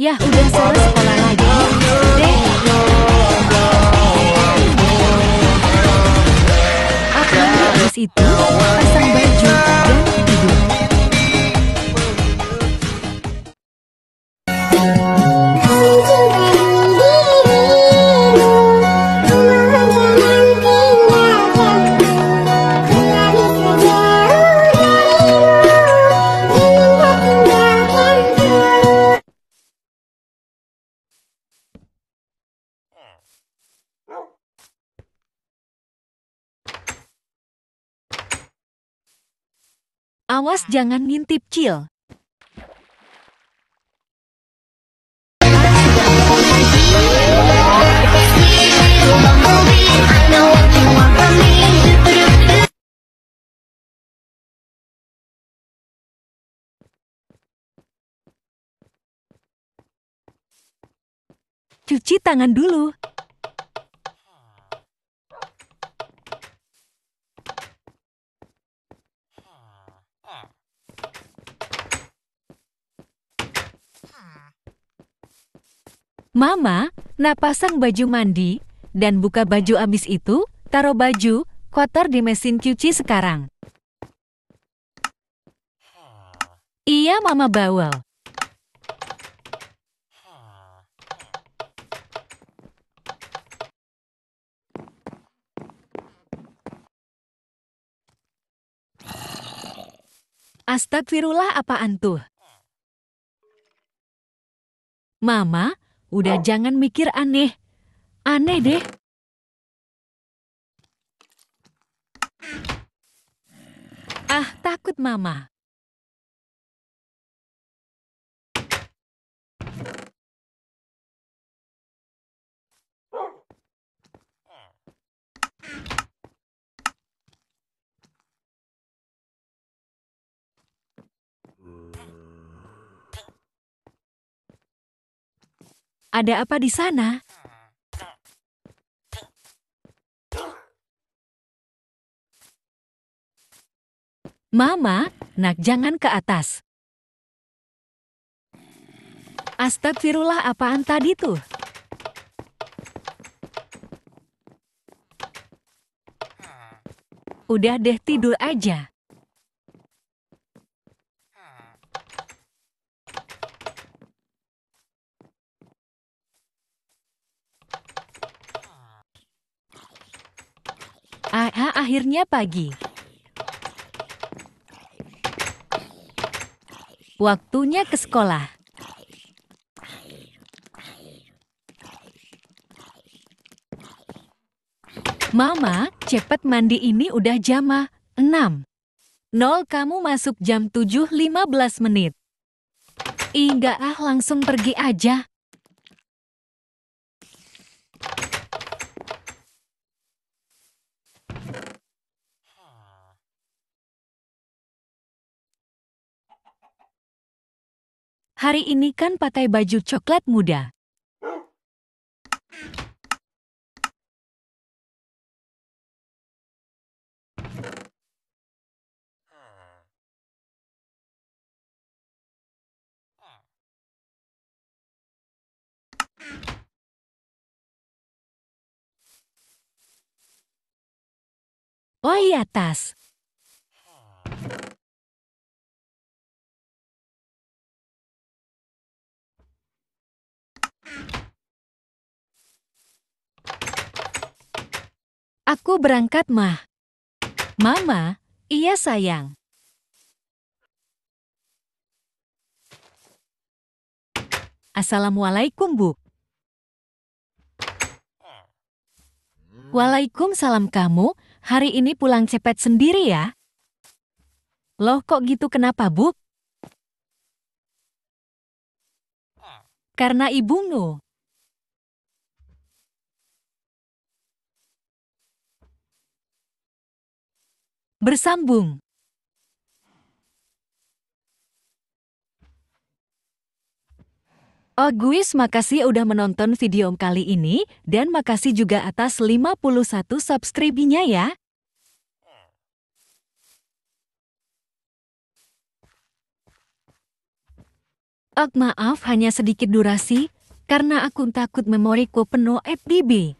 Yah udah selesai sekolah lagi ya. deh. Apa habis itu? Awas jangan ngintip cil. Cuci tangan dulu. Mama, nak pasang baju mandi, dan buka baju abis itu, taruh baju, kotor di mesin cuci sekarang. Iya, Mama bawel. Astagfirullah apaan tuh? Mama, Udah oh. jangan mikir aneh. Aneh deh. Ah, takut mama. Ada apa di sana? Mama, nak jangan ke atas. Astagfirullah apaan tadi tuh? Udah deh tidur aja. Ah, akhirnya pagi. Waktunya ke sekolah. Mama, cepat mandi ini udah jam 6. Nol kamu masuk jam 7.15 menit. Ih, gak ah langsung pergi aja. Hari ini kan pakai baju coklat muda. Oh iya tas, Aku berangkat, Mah. Mama, iya sayang. Assalamualaikum, Bu. Waalaikumsalam kamu, hari ini pulang cepet sendiri ya? Loh kok gitu kenapa, Bu? Karena ibumu. Bersambung. Oguis oh, makasih udah menonton video kali ini dan makasih juga atas 51 subscribe-nya ya. Ok oh, maaf hanya sedikit durasi, karena aku takut memoriku penuh FBB.